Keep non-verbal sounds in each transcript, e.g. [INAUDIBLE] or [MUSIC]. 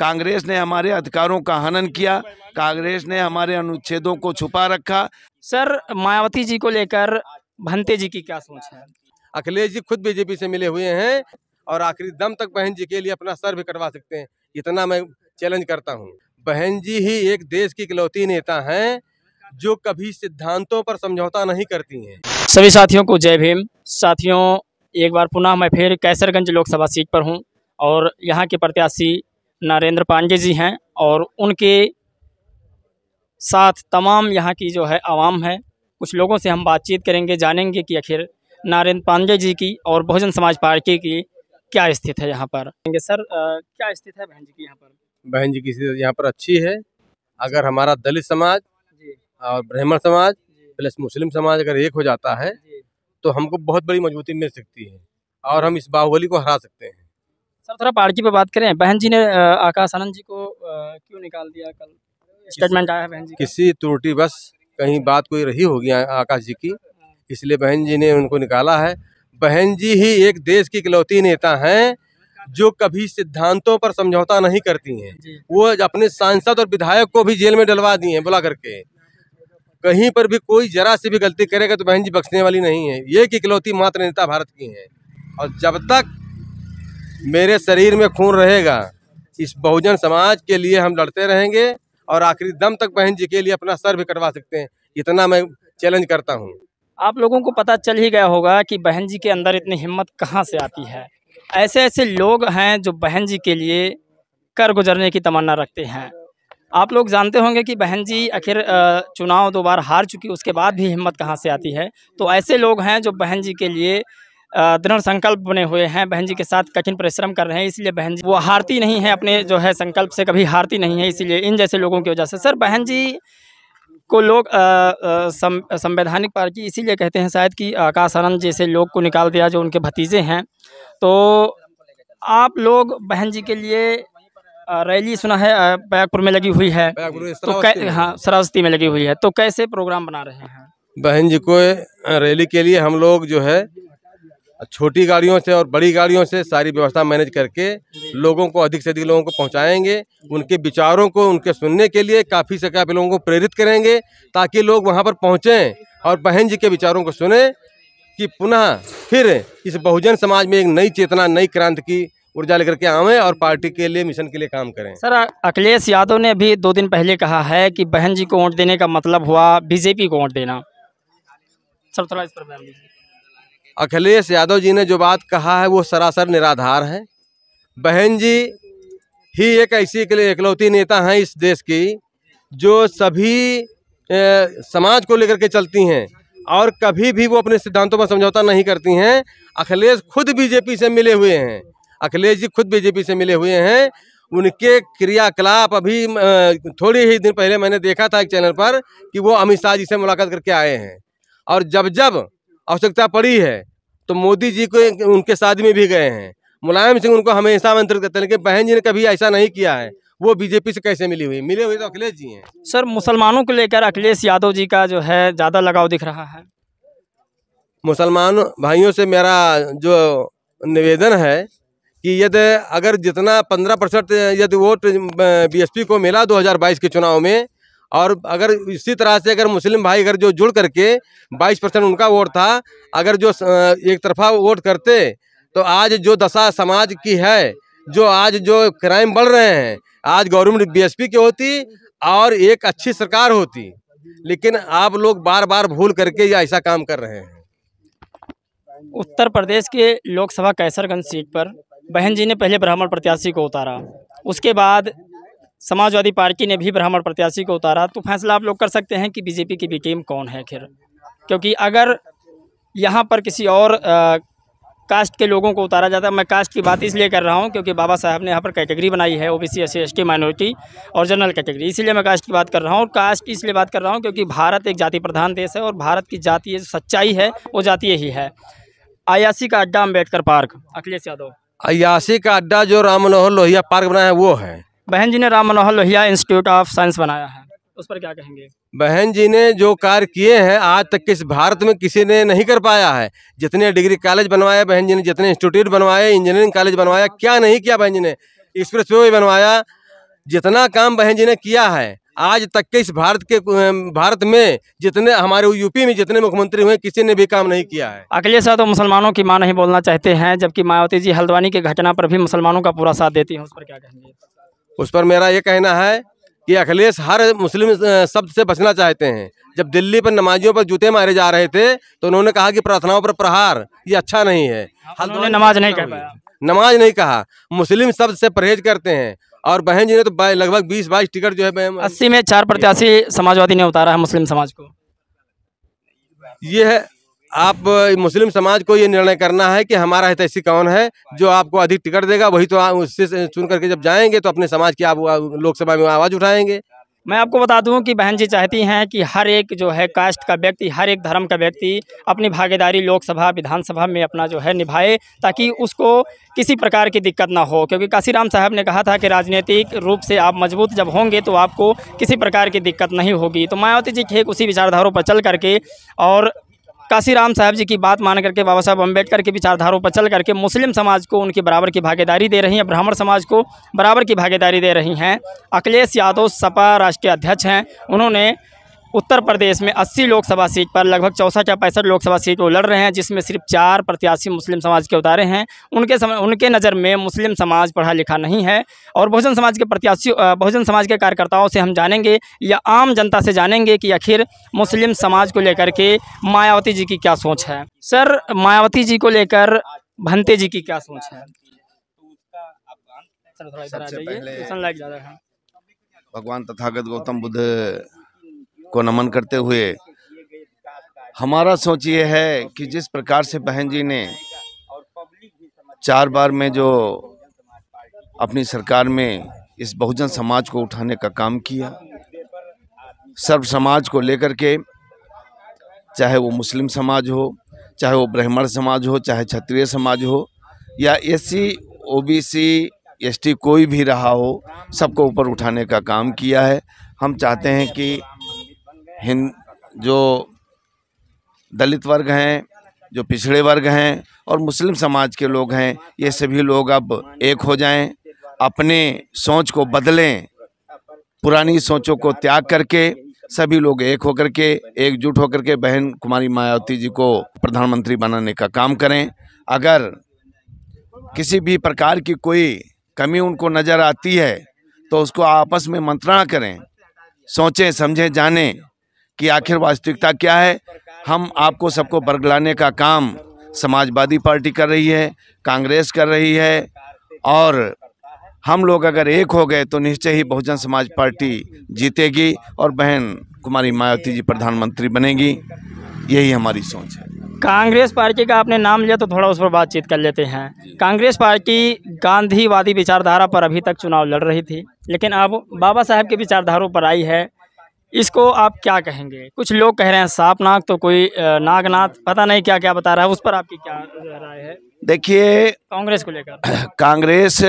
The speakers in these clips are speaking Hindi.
कांग्रेस ने हमारे अधिकारों का हनन किया कांग्रेस ने हमारे अनुच्छेदों को छुपा रखा सर मायावती जी को लेकर भंते जी की क्या सोच है अखिलेश जी खुद बीजेपी से मिले हुए हैं और आखिरी दम तक बहन जी के लिए अपना सर भी कटवा सकते हैं इतना मैं चैलेंज करता हूँ बहन जी ही एक देश की इकलौती नेता हैं जो कभी सिद्धांतों पर समझौता नहीं करती हैं सभी साथियों को जय भीम साथियों एक बार पुनः मैं फिर कैसरगंज लोकसभा सीट पर हूँ और यहाँ के प्रत्याशी नरेंद्र पांडे जी हैं और उनके साथ तमाम यहाँ की जो है आवाम है कुछ लोगों से हम बातचीत करेंगे जानेंगे कि आखिर नारेंद्र पांडे जी की और बहुजन समाज पार्टी की क्या स्थिति है यहाँ पर सर आ, क्या स्थिति है बहन जी की यहाँ पर बहन जी की स्थिति यहाँ पर अच्छी है अगर हमारा दलित समाज और ब्राह्मण समाज प्लस मुस्लिम समाज अगर एक हो जाता है तो हमको बहुत बड़ी मजबूती मिल सकती है और हम इस बाहुबली को हरा सकते हैं सर थोड़ा पार्टी पे बात करें बहन जी ने आकाश आनंद जी को क्यों निकाल दिया कल स्टेटमेंट आया बहन जी किसी त्रुटि बस कहीं बात कोई रही होगी आकाश जी की इसलिए बहन जी ने उनको निकाला है बहन जी ही एक देश की इकलौती नेता हैं जो कभी सिद्धांतों पर समझौता नहीं करती हैं वो अपने सांसद और विधायक को भी जेल में डलवा दिए हैं बुला करके कहीं पर भी कोई जरा से भी गलती करेगा तो बहन जी बख्शने वाली नहीं है ये इकलौती मात्र नेता भारत की है और जब तक मेरे शरीर में खून रहेगा इस बहुजन समाज के लिए हम लड़ते रहेंगे और आखिरी दम तक बहन जी के लिए अपना सर भी कटवा सकते हैं इतना मैं चैलेंज करता हूँ आप लोगों को पता चल ही गया होगा कि बहन जी के अंदर इतनी हिम्मत कहाँ से आती है ऐसे ऐसे लोग हैं जो बहन जी के लिए कर गुजरने की तमन्ना रखते हैं आप लोग जानते होंगे कि बहन जी आखिर चुनाव दो बार हार चुकी उसके बाद भी हिम्मत कहाँ से आती है तो ऐसे लोग हैं जो बहन जी के लिए दृढ़ संकल्प बने हुए हैं बहन जी के साथ कठिन परिश्रम कर रहे हैं इसलिए बहन जी वो हारती नहीं है अपने जो है संकल्प से कभी हारती नहीं है इसीलिए इन जैसे लोगों की वजह से सर बहन जी को लोग संवैधानिक पार्टी इसीलिए कहते हैं शायद कि आकाश आनंद जैसे लोग को निकाल दिया जो उनके भतीजे हैं तो आप लोग बहन जी के लिए रैली सुना है बैगपुर में लगी हुई है तो कै हाँ सरावस्ती में लगी हुई है तो कैसे प्रोग्राम बना रहे हैं बहन जी को रैली के लिए हम लोग जो है छोटी गाड़ियों से और बड़ी गाड़ियों से सारी व्यवस्था मैनेज करके लोगों को अधिक से अधिक लोगों को पहुंचाएंगे उनके विचारों को उनके सुनने के लिए काफ़ी से काफ़ी लोगों को प्रेरित करेंगे ताकि लोग वहां पर पहुंचें और बहन जी के विचारों को सुने कि पुनः फिर इस बहुजन समाज में एक नई चेतना नई क्रांति की ऊर्जा लेकर के आवें और पार्टी के लिए मिशन के लिए काम करें सर अखिलेश यादव ने भी दो दिन पहले कहा है कि बहन जी को वोट देने का मतलब हुआ बीजेपी को वोट देना सर थोड़ा इस पर अखिलेश यादव जी ने जो बात कहा है वो सरासर निराधार है बहन जी ही एक ऐसी के लिए इकलौती नेता हैं इस देश की जो सभी ए, समाज को लेकर के चलती हैं और कभी भी वो अपने सिद्धांतों पर समझौता नहीं करती हैं अखिलेश खुद बीजेपी से मिले हुए हैं अखिलेश जी खुद बीजेपी से मिले हुए हैं उनके क्रियाकलाप अभी थोड़ी ही दिन पहले मैंने देखा था एक चैनल पर कि वो अमित शाह जी से मुलाकात करके आए हैं और जब जब आवश्यकता पड़ी है तो मोदी जी को उनके शादी में भी गए हैं मुलायम सिंह उनको हमेशा आमंत्रित करते हैं लेकिन बहन जी ने कभी ऐसा नहीं किया है वो बीजेपी से कैसे मिली हुई मिले हुए तो अखिलेश जी हैं सर मुसलमानों को लेकर अखिलेश यादव जी का जो है ज़्यादा लगाव दिख रहा है मुसलमान भाइयों से मेरा जो निवेदन है कि यदि अगर जितना पंद्रह परसेंट यदि वोट बीएसपी को मिला 2022 के चुनाव में और अगर इसी तरह से अगर मुस्लिम भाई अगर जो जुड़ करके 22 परसेंट उनका वोट था अगर जो एक तरफा वोट करते तो आज जो दशा समाज की है जो आज जो क्राइम बढ़ रहे हैं आज गवर्नमेंट बीएसपी की होती और एक अच्छी सरकार होती लेकिन आप लोग बार बार भूल करके ये ऐसा काम कर रहे हैं उत्तर प्रदेश के लोकसभा कैसरगंज सीट पर बहन जी ने पहले ब्राह्मण प्रत्याशी को उतारा उसके बाद समाजवादी पार्टी ने भी ब्राह्मण प्रत्याशी को उतारा तो फैसला आप लोग कर सकते हैं कि बीजेपी की भी टीम कौन है आखिर क्योंकि अगर यहाँ पर किसी और आ, कास्ट के लोगों को उतारा जाता है मैं कास्ट की बात इसलिए कर रहा हूँ क्योंकि बाबा साहब ने यहाँ पर कैटेगरी बनाई है ओबीसी बी सी माइनॉरिटी और जनरल कैटेगरी इसलिए मैं कास्ट की बात कर रहा हूँ और कास्ट इसलिए बात कर रहा हूँ क्योंकि भारत एक जाति प्रधान देश है और भारत की जातीय सच्चाई है वो जातीय ही है आयासी का अड्डा अम्बेडकर पार्क अखिलेश यादव अयासी का अड्डा जो राम लोहिया पार्क बनाया है वो है बहन जी ने Ram Manohar Lohia institute of science बनाया है उस पर क्या कहेंगे बहन जी ने जो कार्य किए हैं आज तक किस भारत में किसी ने नहीं कर पाया है जितने डिग्री कॉलेज बनवाए बहन जी ने जितने इंस्टीट्यूट बनवाए इंजीनियरिंग कॉलेज बनवाया क्या नहीं किया बहन जी ने एक्सप्रेस वे बनवाया जितना काम बहन जी ने किया है आज तक के इस भारत के भारत में जितने हमारे यूपी में जितने मुख्यमंत्री हुए किसी ने भी काम नहीं किया है अखिलेश यादव तो मुसलमानों की मां नहीं बोलना चाहते हैं जबकि मायावती जी हल्द्वानी की घटना पर भी मुसलमानों का पूरा साथ देती हैं उस पर क्या कहेंगे उस पर मेरा ये कहना है कि अखिलेश हर मुस्लिम शब्द से बचना चाहते हैं जब दिल्ली पर नमाजियों पर जूते मारे जा रहे थे तो उन्होंने कहा कि प्रार्थनाओं पर प्रहार ये अच्छा नहीं है हाँ, तो उन्होंने नमाज नहीं कहा नमाज नहीं कहा मुस्लिम शब्द से परहेज करते हैं और बहन जी ने तो लगभग बीस बाईस टिकट जो है अस्सी में चार प्रत्याशी समाजवादी ने उतारा है मुस्लिम समाज को ये है आप मुस्लिम समाज को ये निर्णय करना है कि हमारा हितैषी कौन है जो आपको अधिक टिकट देगा वही तो उससे चुन करके जब जाएंगे तो अपने समाज की आप लोकसभा में आवाज़ उठाएंगे मैं आपको बता दूं कि बहन जी चाहती हैं कि हर एक जो है कास्ट का व्यक्ति हर एक धर्म का व्यक्ति अपनी भागीदारी लोकसभा विधानसभा में अपना जो है निभाए ताकि उसको किसी प्रकार की दिक्कत ना हो क्योंकि काशीराम साहब ने कहा था कि राजनीतिक रूप से आप मजबूत जब होंगे तो आपको किसी प्रकार की दिक्कत नहीं होगी तो मायावती जी ठेक उसी विचारधारों पर चल करके और काशीराम साहब जी की बात मान करके बाबा साहब अम्बेडकर की विचारधारों पर चल करके मुस्लिम समाज को उनकी बराबर की भागीदारी दे रही हैं ब्राह्मण समाज को बराबर की भागीदारी दे रही हैं अखिलेश यादव सपा राष्ट्रीय अध्यक्ष हैं उन्होंने उत्तर प्रदेश में 80 लोकसभा सीट पर लगभग चौसठ या पैंसठ लोकसभा सीट वो लड़ रहे हैं जिसमें सिर्फ चार प्रत्याशी मुस्लिम समाज के उतारे हैं उनके समय उनके नज़र में मुस्लिम समाज पढ़ा लिखा नहीं है और बहुजन समाज के प्रत्याशी बहुजन समाज के कार्यकर्ताओं से हम जानेंगे या आम जनता से जानेंगे कि आखिर मुस्लिम समाज को लेकर के मायावती जी की क्या सोच है सर मायावती जी को लेकर भंते जी की क्या सोच है भगवान तथागत गौतम बुद्ध को नमन करते हुए हमारा सोच ये है कि जिस प्रकार से बहन जी ने चार बार में जो अपनी सरकार में इस बहुजन समाज को उठाने का काम किया सर्व समाज को लेकर के चाहे वो मुस्लिम समाज हो चाहे वो ब्राह्मण समाज हो चाहे क्षत्रिय समाज हो या एससी ओबीसी एसटी कोई भी रहा हो सबको ऊपर उठाने का काम किया है हम चाहते हैं कि हिंद जो दलित वर्ग हैं जो पिछड़े वर्ग हैं और मुस्लिम समाज के लोग हैं ये सभी लोग अब एक हो जाएं अपने सोच को बदलें पुरानी सोचों को त्याग करके सभी लोग एक होकर के एकजुट होकर के बहन कुमारी मायावती जी को प्रधानमंत्री बनाने का काम करें अगर किसी भी प्रकार की कोई कमी उनको नज़र आती है तो उसको आपस में मंत्रणा करें सोचें समझें जानें कि आखिर वास्तविकता क्या है हम आपको सबको बरगलाने का काम समाजवादी पार्टी कर रही है कांग्रेस कर रही है और हम लोग अगर एक हो गए तो निश्चय ही बहुजन समाज पार्टी जीतेगी और बहन कुमारी मायावती जी प्रधानमंत्री बनेगी यही हमारी सोच है कांग्रेस पार्टी का आपने नाम लिया तो थोड़ा उस पर बातचीत कर लेते हैं कांग्रेस पार्टी गांधीवादी विचारधारा पर अभी तक चुनाव लड़ रही थी लेकिन अब बाबा साहब के विचारधारों पर आई है इसको आप क्या कहेंगे कुछ लोग कह रहे हैं सांप नाग तो कोई नागनाथ पता नहीं क्या क्या बता रहा है उस पर आपकी क्या राय है देखिए कांग्रेस को लेकर [CLEARS THROAT] कांग्रेस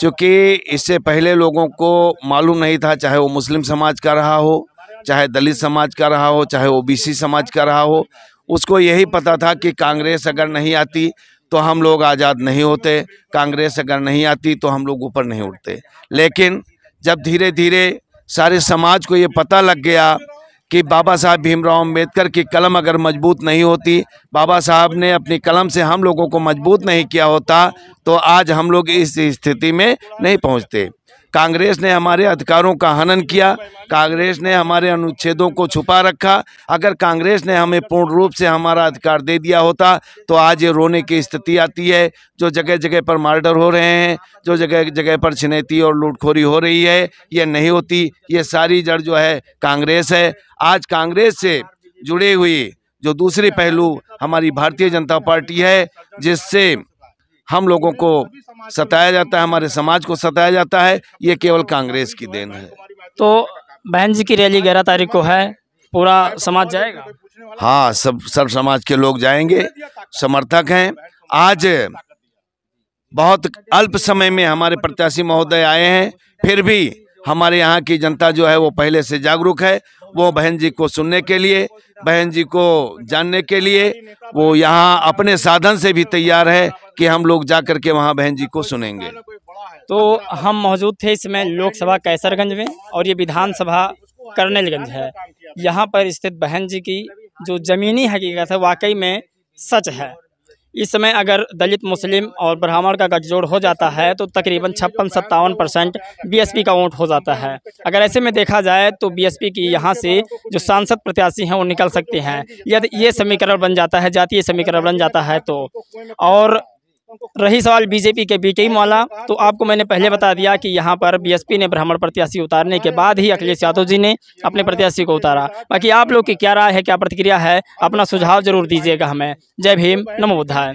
चूँकि इससे पहले लोगों को मालूम नहीं था चाहे वो मुस्लिम समाज का रहा हो चाहे दलित समाज का रहा हो चाहे ओबीसी समाज का रहा हो उसको यही पता था कि कांग्रेस अगर नहीं आती तो हम लोग आज़ाद नहीं होते कांग्रेस अगर नहीं आती तो हम लोग ऊपर नहीं उठते लेकिन जब धीरे धीरे सारे समाज को ये पता लग गया कि बाबा साहब भीमराव अम्बेडकर की कलम अगर मजबूत नहीं होती बाबा साहब ने अपनी कलम से हम लोगों को मजबूत नहीं किया होता तो आज हम लोग इस स्थिति में नहीं पहुंचते कांग्रेस ने हमारे अधिकारों का हनन किया कांग्रेस ने हमारे अनुच्छेदों को छुपा रखा अगर कांग्रेस ने हमें पूर्ण रूप से हमारा अधिकार दे दिया होता तो आज ये रोने की स्थिति आती है जो जगह जगह पर मार्डर हो रहे हैं जो जगह जगह पर छिनैती और लूटखोरी हो रही है ये नहीं होती ये सारी जड़ जो है कांग्रेस है आज कांग्रेस से जुड़े हुए जो दूसरे पहलू हमारी भारतीय जनता पार्टी है जिससे हम लोगों को सताया जाता है हमारे समाज को सताया जाता है ये केवल कांग्रेस की देन है तो बहन जी की रैली ग्यारह तारीख को है पूरा समाज जाएगा हाँ सब सब समाज के लोग जाएंगे समर्थक हैं आज बहुत अल्प समय में हमारे प्रत्याशी महोदय आए हैं फिर भी हमारे यहाँ की जनता जो है वो पहले से जागरूक है वो बहन जी को सुनने के लिए बहन जी को जानने के लिए वो यहाँ अपने साधन से भी तैयार है कि हम लोग जा कर के वहाँ बहन जी को सुनेंगे तो हम मौजूद थे इसमें लोकसभा कैसरगंज में और ये विधानसभा करनेलगंज है यहाँ पर स्थित बहन जी की जो ज़मीनी हकीकत है वाकई में सच है इस समय अगर दलित मुस्लिम और ब्राह्मण का गठजोड़ हो जाता है तो तकरीबन छप्पन सत्तावन परसेंट बी का वोट हो जाता है अगर ऐसे में देखा जाए तो बी की यहाँ से जो सांसद प्रत्याशी हैं वो निकल सकते हैं यदि ये समीकरण बन जाता है जातीय समीकरण बन जाता है तो और रही सवाल बीजेपी के बीके मौला तो आपको मैंने पहले बता दिया कि यहाँ पर बीएसपी ने ब्राह्मण प्रत्याशी उतारने के बाद ही अखिलेश यादव जी ने अपने प्रत्याशी को उतारा बाकी आप लोग की क्या राय है क्या प्रतिक्रिया है अपना सुझाव जरूर दीजिएगा हमें जय भीम नमो बुद्धाय